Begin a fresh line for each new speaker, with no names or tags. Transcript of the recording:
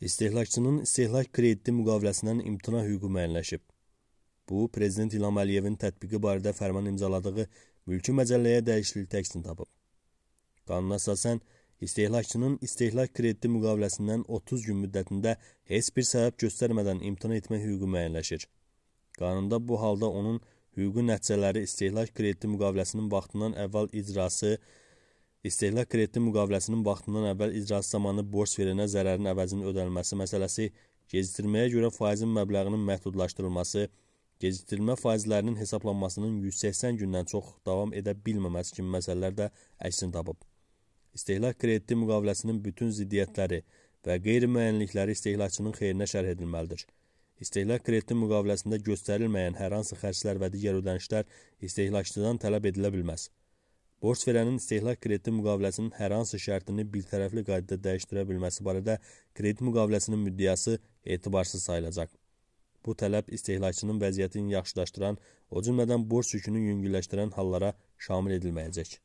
İstehlakçının istehlak krediti müqaviləsindən imtina hüququ müəyyənləşib. Bu, Prezident İlham Əliyevin tətbiqi barədə fərman imzaladığı mülki məcəlləyə dəyişiklik təksini tapıb. Qanuna əsasən, istehlakçının istehlak krediti müqaviləsindən 30 gün müddətində heç bir səbəb göstərmədən imtina etmək hüququ müəyyənləşir. Qanunda bu halda onun hüquqi nəticələri istehlak krediti müqaviləsinin vaxtından əvvəl icrası, İstehlak krediti müqaviləsinin vaxtından əvvəl icrası zamanı borc verənə zərərin əvəzinin ödənilməsi məsələsi, gecikdirməyə görə faizin məbləğinin məhdudlaşdırılması, gecikdirilmə faizlərinin hesablanmasının 180 gündən çox davam edə bilməməsi kimi məsələlər də əksini tapıb. İstehlak krediti müqaviləsinin bütün ziddiyyətləri və qeyri-müəyyənlikləri istehlakçının xeyrinə şərh edilməlidir. İstehlak krediti müqaviləsində göstərilməyən hər hansı xərclər və digər ödənişlər istehlakçıdan tələb edilə bilməz. Borc verənin istehlak krediti müqaviləsinin hər hansı şərtini birtərəfli qaydada dəyişdirə bilməsi barədə kredit müqaviləsinin müddəası etibarsız sayılacaq. Bu tələb istehlakçının vəziyyətini yaxşılaşdıran, o cümlədən borc yükünü yüngülləşdirən hallara şamil edilməyəcək.